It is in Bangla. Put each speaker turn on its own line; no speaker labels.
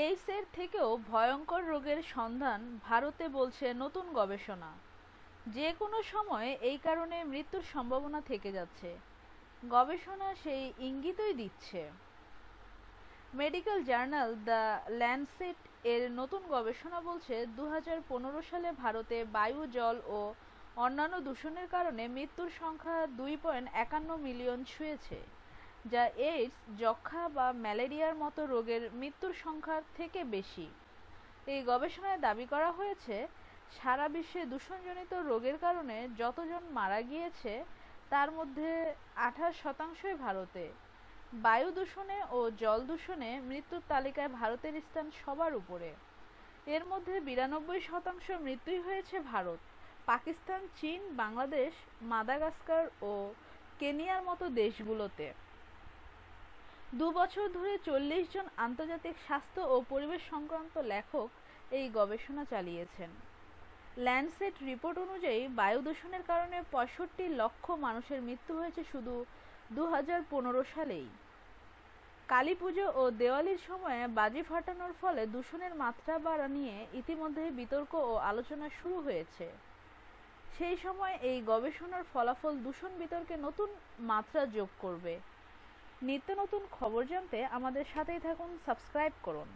এর থেকেও ভয়ঙ্কর রোগের সন্ধান ভারতে বলছে নতুন গবেষণা যে কোনো সময়ে এই কারণে মৃত্যুর সম্ভাবনা থেকে যাচ্ছে গবেষণা সেই ইঙ্গিতই দিচ্ছে মেডিকেল জার্নাল দ্য ল্যান্ডসেট এর নতুন গবেষণা বলছে দু সালে ভারতে বায়ু জল ও অন্যান্য দূষণের কারণে মৃত্যুর সংখ্যা দুই পয়েন্ট একান্ন মিলিয়ন ছুঁয়েছে যা এইডস যক্ষা বা ম্যালেরিয়ার মতো রোগের মৃত্যুর সংখ্যার থেকে বেশি এই গবেষণায় দাবি করা হয়েছে সারা বিশ্বে দূষণজনিত রোগের কারণে যতজন মারা গিয়েছে তার মধ্যে আঠাশ শতাংশই ভারতে বায়ু দূষণে ও জল দূষণে মৃত্যুর তালিকায় ভারতের স্থান সবার উপরে এর মধ্যে বিরানব্বই শতাংশ মৃত্যুই হয়েছে ভারত পাকিস্তান চীন বাংলাদেশ মাদাগাস্কার ও কেনিয়ার মতো দেশগুলোতে দু বছর ধরে চল্লিশ জন আন্তর্জাতিক স্বাস্থ্য ও পরিবেশ সংক্রান্ত লেখক এই গবেষণা চালিয়েছেন ল্যান্ডসেট রিপোর্ট অনুযায়ী বায়ু দূষণের কারণে পঁয়ষট্টি লক্ষ মানুষের মৃত্যু হয়েছে শুধু দু হাজার পনেরো সালেই কালী পুজো ও দেওয়ালির সময়ে বাজি ফাটানোর ফলে দূষণের মাত্রা বাড়া নিয়ে ইতিমধ্যেই বিতর্ক ও আলোচনা শুরু হয়েছে সেই সময় এই গবেষণার ফলাফল দূষণ বিতর্কে নতুন মাত্রা যোগ করবে নিত্য নতুন খবর জানতে আমাদের সাথেই থাকুন সাবস্ক্রাইব করুন